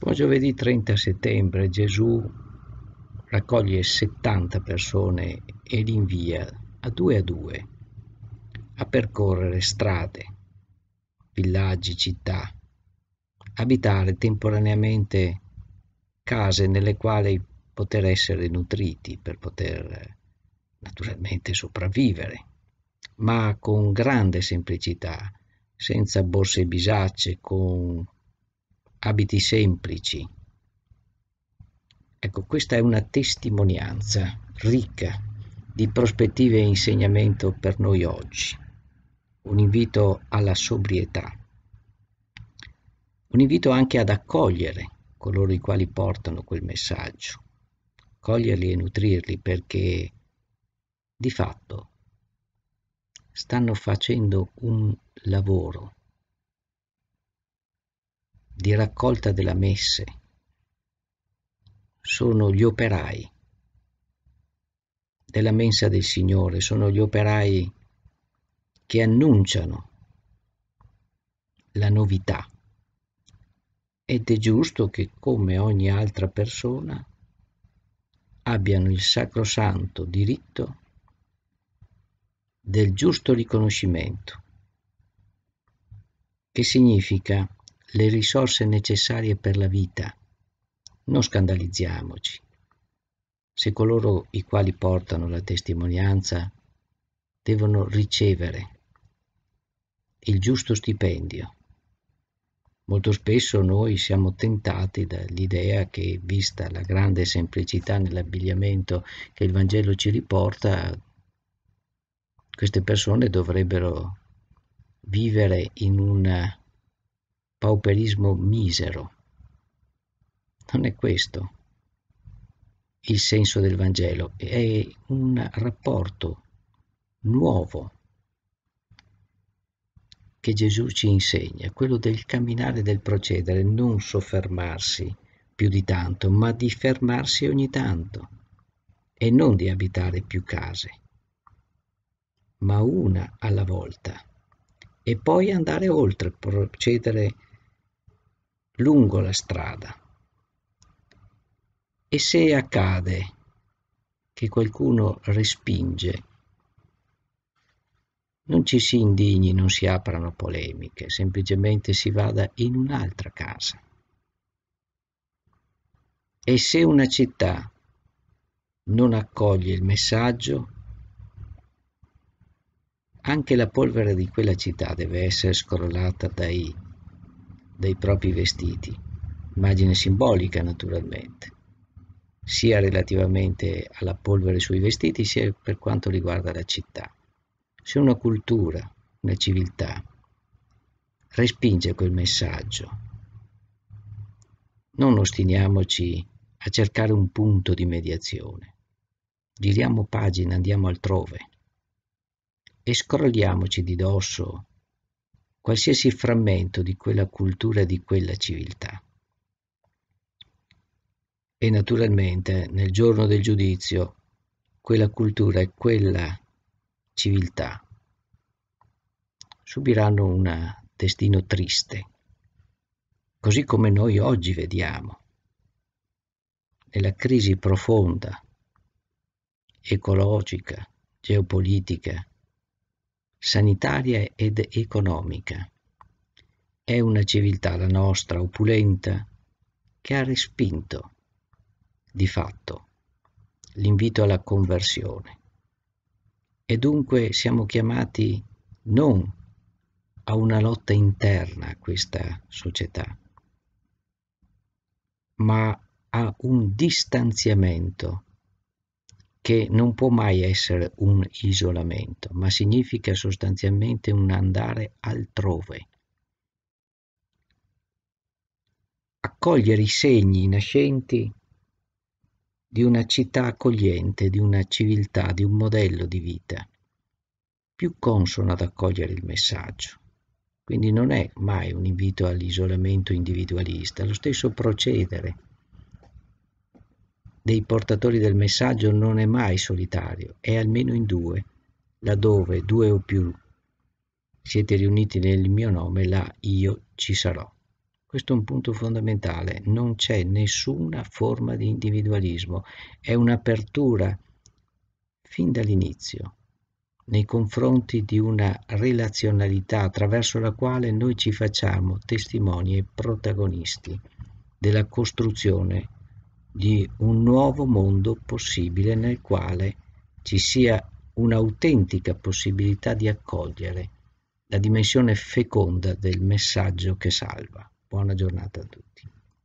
Buon giovedì 30 settembre Gesù raccoglie 70 persone e li invia a due a due a percorrere strade, villaggi, città, abitare temporaneamente case nelle quali poter essere nutriti per poter naturalmente sopravvivere, ma con grande semplicità, senza borse bisacce, con abiti semplici. Ecco, questa è una testimonianza ricca di prospettive e insegnamento per noi oggi, un invito alla sobrietà, un invito anche ad accogliere coloro i quali portano quel messaggio, coglierli e nutrirli perché di fatto stanno facendo un lavoro di raccolta della messe sono gli operai della mensa del Signore, sono gli operai che annunciano la novità ed è giusto che come ogni altra persona abbiano il sacrosanto diritto del giusto riconoscimento, che significa le risorse necessarie per la vita. Non scandalizziamoci. Se coloro i quali portano la testimonianza devono ricevere il giusto stipendio. Molto spesso noi siamo tentati dall'idea che, vista la grande semplicità nell'abbigliamento che il Vangelo ci riporta, queste persone dovrebbero vivere in una pauperismo misero. Non è questo il senso del Vangelo, è un rapporto nuovo che Gesù ci insegna, quello del camminare, del procedere, non soffermarsi più di tanto, ma di fermarsi ogni tanto e non di abitare più case, ma una alla volta e poi andare oltre, procedere lungo la strada. E se accade che qualcuno respinge, non ci si indigni, non si aprano polemiche, semplicemente si vada in un'altra casa. E se una città non accoglie il messaggio, anche la polvere di quella città deve essere scrollata dai dei propri vestiti, immagine simbolica naturalmente, sia relativamente alla polvere sui vestiti sia per quanto riguarda la città. Se una cultura, una civiltà respinge quel messaggio, non ostiniamoci a cercare un punto di mediazione. Giriamo pagina, andiamo altrove e scrolliamoci di dosso qualsiasi frammento di quella cultura e di quella civiltà. E naturalmente nel giorno del giudizio quella cultura e quella civiltà subiranno un destino triste, così come noi oggi vediamo, nella crisi profonda, ecologica, geopolitica, sanitaria ed economica. È una civiltà, la nostra, opulenta, che ha respinto, di fatto, l'invito alla conversione. E dunque siamo chiamati non a una lotta interna a questa società, ma a un distanziamento che non può mai essere un isolamento, ma significa sostanzialmente un andare altrove. Accogliere i segni nascenti di una città accogliente, di una civiltà, di un modello di vita più consono ad accogliere il messaggio. Quindi non è mai un invito all'isolamento individualista, lo stesso procedere dei portatori del messaggio non è mai solitario, è almeno in due, laddove due o più siete riuniti nel mio nome, là io ci sarò. Questo è un punto fondamentale, non c'è nessuna forma di individualismo, è un'apertura fin dall'inizio nei confronti di una relazionalità attraverso la quale noi ci facciamo testimoni e protagonisti della costruzione di un nuovo mondo possibile nel quale ci sia un'autentica possibilità di accogliere la dimensione feconda del messaggio che salva. Buona giornata a tutti.